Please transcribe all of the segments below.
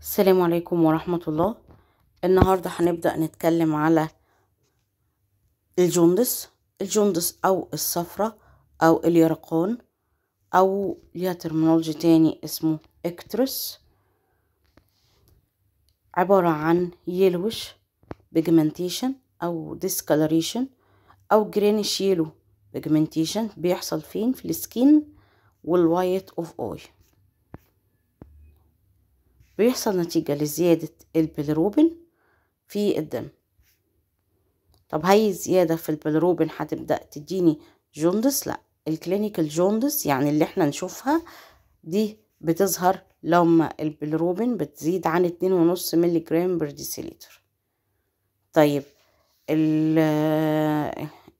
السلام عليكم ورحمة الله النهاردة هنبدأ نتكلم على الجندس الجندس أو الصفرة أو اليرقان أو ليها ترمينولوجي تاني اسمه اكترس عبارة عن يلوش بيجمنتيشن أو ديسكالريشن أو جرينش يلو بيجمنتيشن بيحصل فين في السكين والوايت اوف اوي بيحصل نتيجة لزيادة البلروبين في الدم طب هاي الزيادة في البلروبين هتبدأ تديني جوندس لا الكلينيكال جوندس يعني اللي احنا نشوفها دي بتظهر لما البلروبين بتزيد عن اتنين ونص ملي جرام برديسيليتر طيب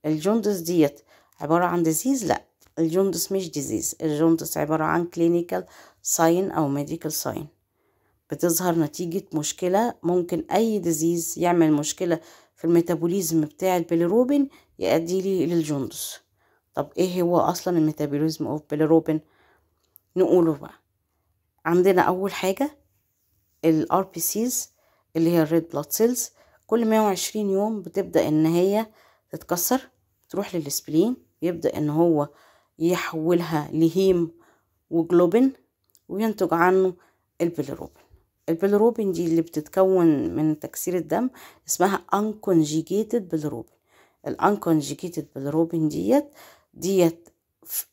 الجوندس ديت عبارة عن ديزيز لا الجوندس مش ديزيز الجوندس عبارة عن كلينيكال ساين او ميديكال ساين بتظهر نتيجة مشكلة ممكن أي ديزيز يعمل مشكلة في الميتابوليزم بتاع البيليروبين يؤدي لي للجندس طب ايه هو اصلا الميتابوليزم اوف بيليروبين نقوله بقى عندنا اول حاجة الار بي سيز اللي هي الريد بلاد سيلز كل 120 يوم بتبدأ ان هي تتكسر تروح للسبلين يبدأ ان هو يحولها لهيم وجلوبين وينتج عنه البيليروبين البيلروبين دي اللي بتتكون من تكسير الدم اسمها انكونجيجيتد بيلروبين الانكونجيجيتد بيلروبين ديت ديت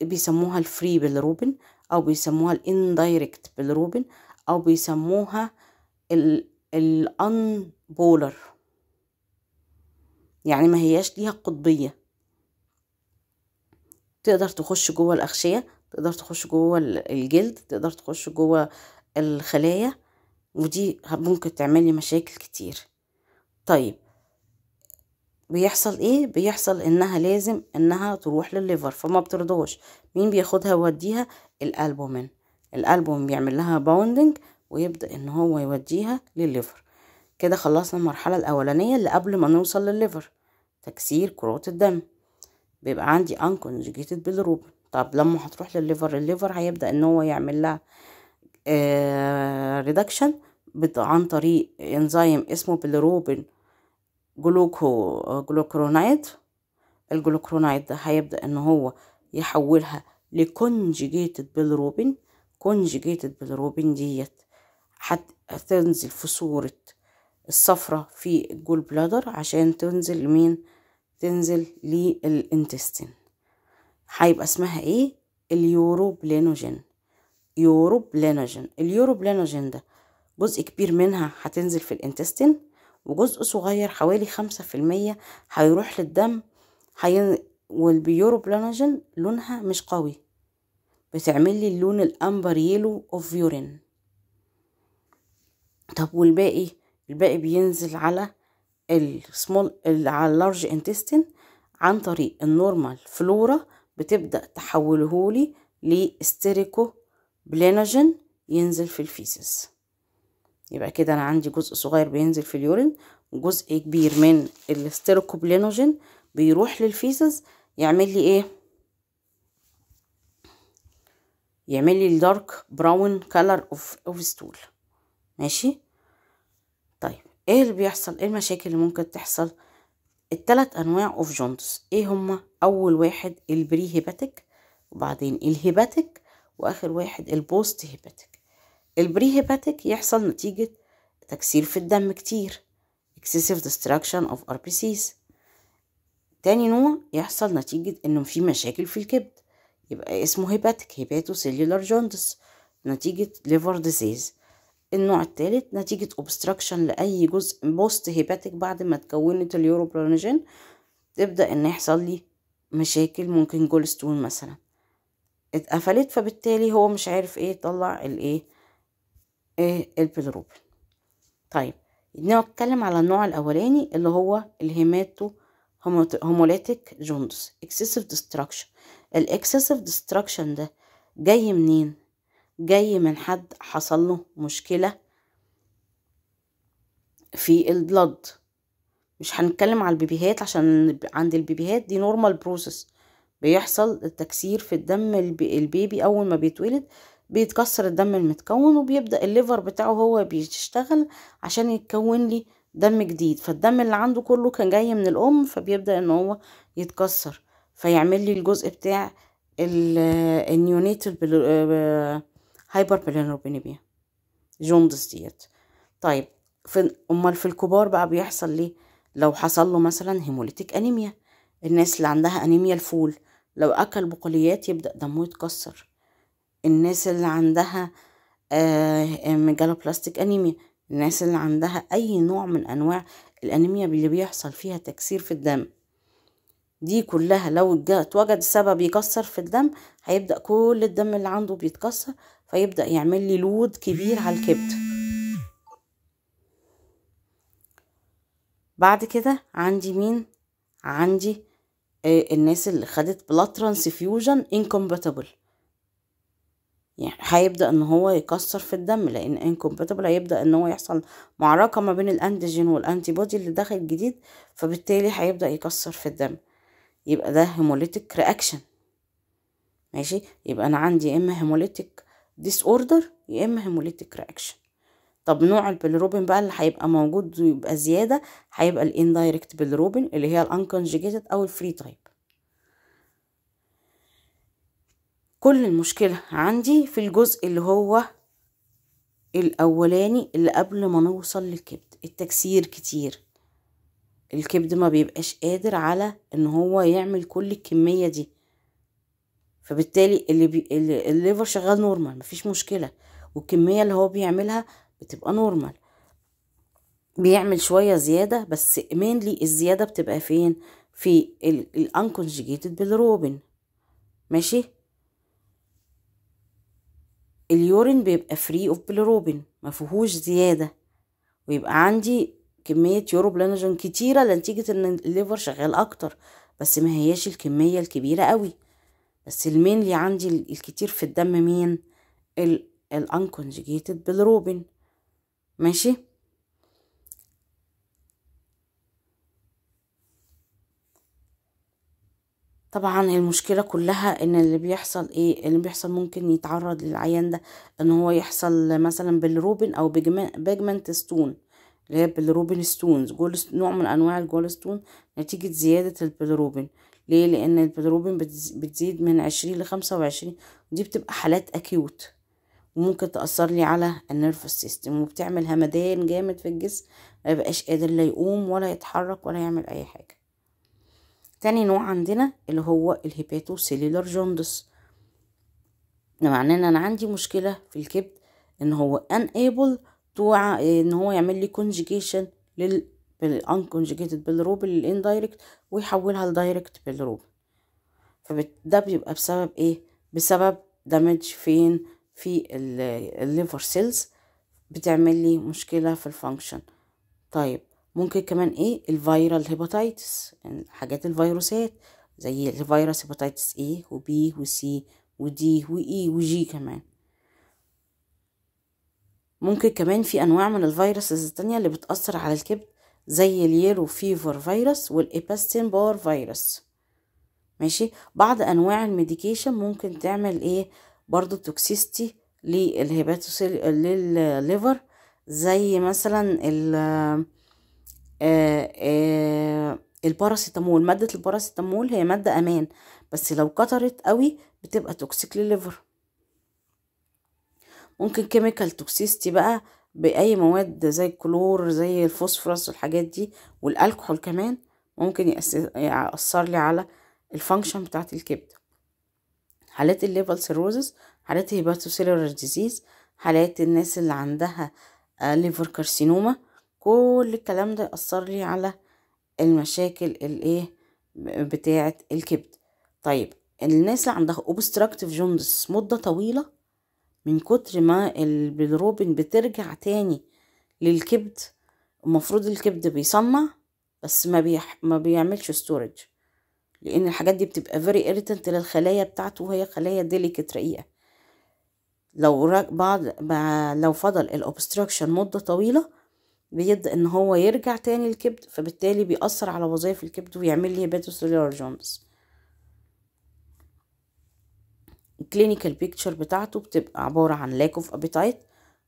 بيسموها الفري بيلروبين او بيسموها الاندايركت بيلروبين او بيسموها بولر يعني ما هياش ليها قطبية تقدر تخش جوه الأغشية تقدر تخش جوه الجلد تقدر تخش جوه الخلايا ودي ممكن تعملي مشاكل كتير طيب بيحصل ايه بيحصل انها لازم انها تروح للليفر فما بترضوش مين بياخدها ويوديها الالبومين الالبوم بيعمل لها باوندنج ويبدا ان هو يوديها للليفر كده خلصنا المرحله الاولانيه اللي قبل ما نوصل للليفر تكسير كرات الدم بيبقى عندي انكونجيتد بالروبين طب لما هتروح للليفر الليفر هيبدا ان هو يعمل لها ريدكشن آه، عن طريق انزيم اسمه بالروبين جلوكو جلوكرونايد الجلوكرونايد ده هيبدأ ان هو يحولها لكونجيجيتد بالروبين كونجيجيتد بالروبين ديت هتنزل في صورة الصفرة في الجول بلادر عشان تنزل لمين تنزل للانتستين هيبقى اسمها ايه اليوروبلينوجين يوروبلينوجين اليوروبلينوجين ده جزء كبير منها هتنزل في الانتستين وجزء صغير حوالي خمسة في المية هيروح للدم هين... والبيوروبلانجين لونها مش قوي بتعمل لي اللون الامبر يلو اوف يورين طب والباقي الباقي بينزل على السمول على اللارج انتستين عن طريق النورمال فلورا بتبدا تحولهولي لاستيريكو بلانجين ينزل في الفيسس يبقى كده انا عندي جزء صغير بينزل في اليورين وجزء كبير من الستيروكوبلينوجين بيروح للفيسز يعمل لي ايه يعمل لي الدارك براون كلر اوف اوف ستول ماشي طيب ايه اللي بيحصل ايه المشاكل اللي ممكن تحصل التلات انواع اوف جوندس ايه هما اول واحد البري هيباتيك وبعدين الهيباتيك واخر واحد البوست هيباتيك البري هيباتيك يحصل نتيجة تكسير في الدم كتير excessive destruction of RBCs تاني نوع يحصل نتيجة إنه في مشاكل في الكبد يبقى اسمه هيباتيك هيباتو سيلولار جوندس نتيجة liver disease النوع التالت نتيجة obstruction لأي جزء بوست هيباتيك بعد ما اتكونت اليوروبلانجين تبدأ إن يحصل لي مشاكل ممكن جولستون مثلا اتقفلت فبالتالي هو مش عارف ايه يطلع الايه ايه البيلروبين طيب نتكلم على النوع الاولاني اللي هو الهيماتو هوموليتيك جوندس اكسسيف ديستراكشن الاكسسيف ديستراكشن ده جاي منين جاي من حد حصل له مشكله في البلد مش هنتكلم على البيبيهات عشان عند البيبيهات دي نورمال بروسس بيحصل التكسير في الدم البيبي اول ما بيتولد بيتكسر الدم المتكون وبيبدأ الليفر بتاعه هو بيشتغل عشان يتكون لي دم جديد فالدم اللي عنده كله كان جاي من الأم فبيبدأ ان هو يتكسر فيعمل لي الجزء بتاع النيونيتال هايبر جوندس ديت طيب في امال في الكبار بقى بيحصل ليه لو حصل له مثلا هيموليتيك انيميا الناس اللي عندها انيميا الفول لو اكل بقوليات يبدا دمه يتكسر الناس اللي عندها آه، ميجالوبلاستيك انيميا الناس اللي عندها اي نوع من انواع الانيميا اللي بيحصل فيها تكسير في الدم دي كلها لو اتوجد سبب يكسر في الدم هيبدأ كل الدم اللي عنده بيتكسر فيبدأ يعمل لي لود كبير على الكبد بعد كده عندي مين عندي آه، الناس اللي خدت بلاد ترانسفيوجن انكومباتبل يعني هيبدأ ان هو يكسر في الدم لان انكومباتبل هيبدأ ان هو يحصل معركة ما بين الانتيجين والانتي بودي اللي داخل جديد فبالتالي هيبدأ يكسر في الدم يبقى ده هيموليتيك رياكشن ماشي يبقى انا عندي يا اما هيموليتيك ديس اوردر يا اما هيموليتيك رياكشن طب نوع البيلروبين بقى اللي هيبقى موجود ويبقى زياده هيبقى الاندايركت بيلروبين اللي هي الانكونجيجيتد او الفري تايب كل المشكلة عندي في الجزء اللي هو الأولاني اللي قبل ما نوصل للكبد التكسير كتير الكبد ما بيبقاش قادر على ان هو يعمل كل الكمية دي فبالتالي اللي بي... الليفر شغال نورمال مفيش مشكلة والكمية اللي هو بيعملها بتبقى نورمال بيعمل شوية زيادة بس مينلي الزيادة بتبقى فين في الانكونجيجيتد بالروبن ماشي اليورين بيبقى فري اوف ما فيهوش زياده ويبقى عندي كميه يوروبلانوجين كتيره لنتيجه ان الليفر شغال اكتر بس ما هياش الكميه الكبيره قوي بس اللي عندي الكتير في الدم مين الانكونجيجيتد بلروبين ماشي طبعا المشكلة كلها ان اللي بيحصل ايه اللي بيحصل ممكن يتعرض للعيان ده ان هو يحصل مثلا بالروبن او بيجمنت ستون اللي هي بالروبن ستونز نوع من انواع الجولستون نتيجة زيادة البلروبن ليه لان البلروبن بتزيد من عشرين لخمسة وعشرين ودي بتبقى حالات اكيوت وممكن تأثر لي على النيرف سيستم وبتعمل همدان جامد في الجسم مبقاش قادر لا يقوم ولا يتحرك ولا يعمل اي حاجة تاني نوع عندنا اللي هو الهيباتو سيلولار جوندس ده معناه ان انا عندي مشكله في الكبد ان هو ايبل تو ان هو يعمل لي كونجيجيشن لل بالروب bilirubin للاندايركت ويحولها لدايركت بالروب فده بيبقى بسبب ايه بسبب دامج فين في الليفر سيلز بتعمل لي مشكله في الفانكشن طيب ممكن كمان ايه الفيرال هيباتيتس يعني حاجات الفيروسات زي الفيروس هيباتيتس A D و E و G كمان ممكن كمان في أنواع من الفيروسز التانية اللي بتأثر على الكبد زي اليرو فيفر فيروس والإباستين بار فيروس ماشي بعض أنواع الميديكيشن ممكن تعمل إيه برضو توكسيستي للهيباتوسيل للليفر زي مثلا ال آه، آه، الباراسيتامول مادة الباراسيتامول هي مادة أمان بس لو كترت قوي بتبقى توكسيك للليفر ممكن كيميكال توكسيستي بقى بأي مواد زي الكلور زي الفوسفورس والحاجات دي والألكحول كمان ممكن يأثر لي على الفانكشن بتاعة الكبد حالات الليفل سيروزس حالات هيباتوسيلولار ديزيز حالات الناس اللي عندها ليفر آه، كارسينوما كل الكلام ده يأثر لي على المشاكل الايه بتاعة الكبد طيب الناس اللي عندها obstructive جوندس مدة طويلة من كتر ما البيلروبين بترجع تاني للكبد المفروض الكبد بيصنع بس ما, بيح... ما بيعملش ستورج لان الحاجات دي بتبقى فيري irritant للخلايا بتاعته وهي خلايا delicate رقيقة لو رج... بعد... لو فضل الاوبستراكشن مدة طويلة بيبدأ ان هو يرجع تاني الكبد فبالتالي بيأثر على وظائف الكبد ويعمل لي هيباتوسيلولار جونز الكلينيكال بيكتشر بتاعته بتبقى عبارة عن لاك اوف ابيتايت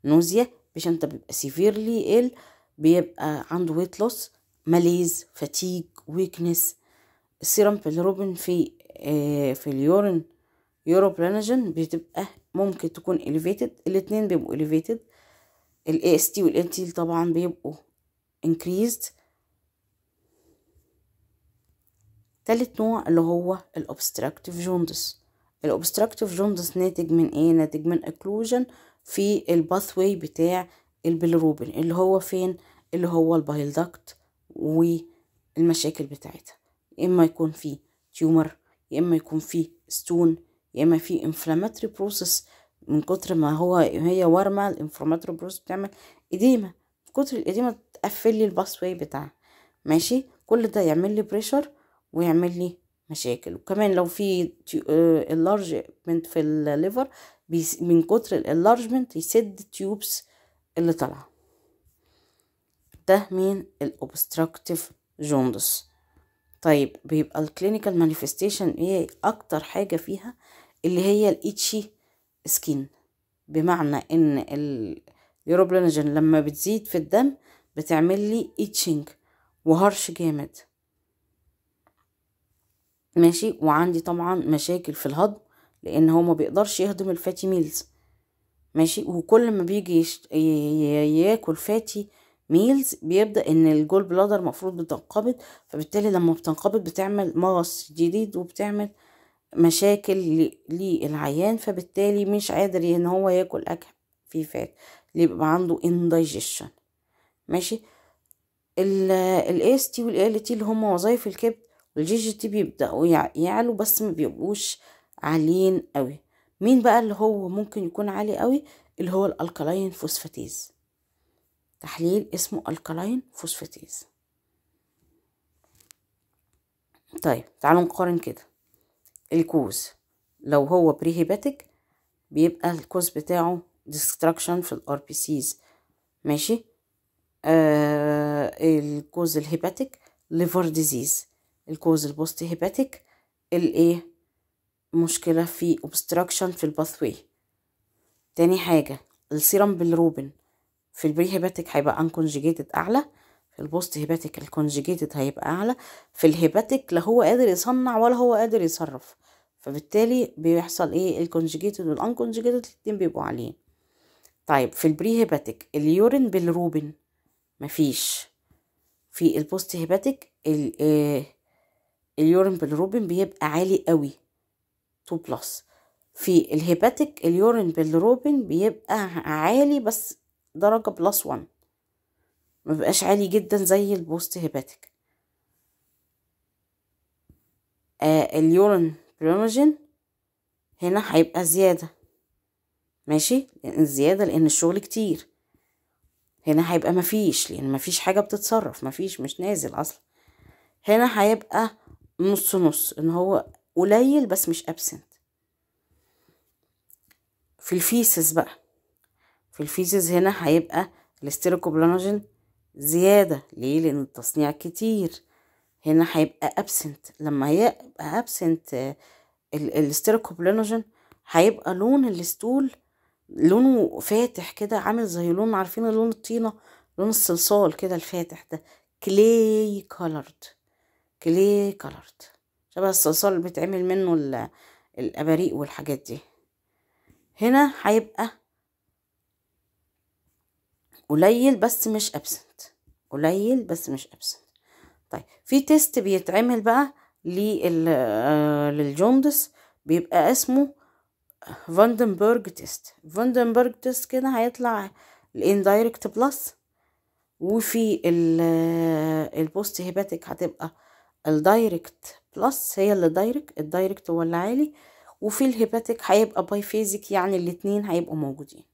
نوزيا بيشنت بيبقى سيفيرلي ال بيبقى عنده ويت لوس ماليز فاتيج ويكنس السيرم بيلروبين في آه في اليورين يوروبلانجين بتبقى ممكن تكون elevated الاتنين بيبقوا elevated ال AST وال LT طبعا بيبقوا increased تالت نوع اللي هو ال Obstructive Jaundice ال Obstructive Jaundice ناتج من ايه؟ ناتج من occlusion في الباثواي بتاع البيلروبين اللي هو فين؟ اللي هو ال bile duct والمشاكل بتاعتها يا اما يكون في tumor يا اما يكون في stone يا اما في inflammatory process من كتر ما هو هي وارمه الانفورماتور بروس بتعمل اديمه من كتر الاديمه تقفل لي الباس واي بتاعها ماشي كل ده يعمل لي بريشر ويعمل لي مشاكل وكمان لو في اللارجمنت آه، في الليفر من كتر اللارجمنت يسد تيوبس اللي طالعه ده مين الاوبستراكتيف جوندس طيب بيبقى الكلينيكال مانيفستيشن ايه اكتر حاجه فيها اللي هي الاتشي سكين بمعنى ان اليوروبلانجين لما بتزيد في الدم بتعمل لي اتشنج وهرش جامد ماشي وعندي طبعا مشاكل في الهضم لان هو ما بيقدرش يهضم الفاتي ميلز ماشي وكل ما بيجي ياكل فاتي ميلز بيبدا ان الجول بلادر المفروض بتنقبض فبالتالي لما بتنقبض بتعمل مغص جديد وبتعمل آه مشاكل للعيان فبالتالي مش قادر ان هو ياكل اكل في فات بيبقى عنده اندايجيشن ماشي الاس اس تي والال ال تي اللي هما وظايف الكبد والجي جي تي بيبداوا يعلوا بس ما بيبقوش عاليين قوي مين بقى اللي هو ممكن يكون عالي قوي اللي هو الالكالين فوسفاتيز تحليل اسمه الكالين فوسفاتيز طيب تعالوا نقارن كده الكوز لو هو بريهيباتيك بيبقى الكوز بتاعه ديستراكشن في الار بي سيز ماشي آه الكوز الهيباتيك ليفر ديزيز الكوز البوست هيباتيك الايه مشكله في اوبستراكشن في الباثوي تاني حاجه السيرم بالروبن في البري هيباتيك هيبقى انكونجيجيتد اعلى البوست هيباتيك الكونجيجيتد هيبقى اعلى في الهيباتيك لا هو قادر يصنع ولا هو قادر يصرف فبالتالي بيحصل ايه الكونجيجيتد والانكونجيجيتد الاتنين بيبقوا عاليين طيب في البري هيباتيك اليورين بالروبين مفيش في البوست هيباتيك ال آه، اليورين بالروبين بيبقى عالي قوي 2 بلس في الهيباتيك اليورين بالروبين بيبقى عالي بس درجة بلس 1 ما بقاش عالي جدا زي البوست هيباتيك آه اليورين بريموجين هنا هيبقى زيادة ماشي لأن زياده لأن الشغل كتير هنا هيبقى مفيش لأن مفيش حاجة بتتصرف مفيش مش نازل أصلا هنا هيبقى نص نص إن هو قليل بس مش أبسنت في الفيسز بقى في الفيسز هنا هيبقى الاستيروكوبلانوجين زيادة ليه لأن التصنيع كتير هنا هيبقى أبسنت لما هيبقى أبسنت آه، الاستيروكوبلينوجين هيبقى لون الاستول لونه فاتح كده عامل زي لون عارفين لون الطينة لون الصلصال كده الفاتح ده كلي كولرد كلي كولرد شبه الصلصال اللي بيتعمل منه الاباريق والحاجات دي هنا هيبقى قليل بس مش ابسنت قليل بس مش ابسنت طيب في تيست بيتعمل بقى آه، للجوندس بيبقى اسمه فاندنبرج تيست فاندنبرج تيست كده هيطلع الاندايركت بلس وفي البوست هيباتيك آه، هتبقى الدايركت بلس هي اللي دايركت الدايركت هو اللي عالي وفي الهيباتيك هيبقى بايفيزيك يعني الاتنين هيبقوا موجودين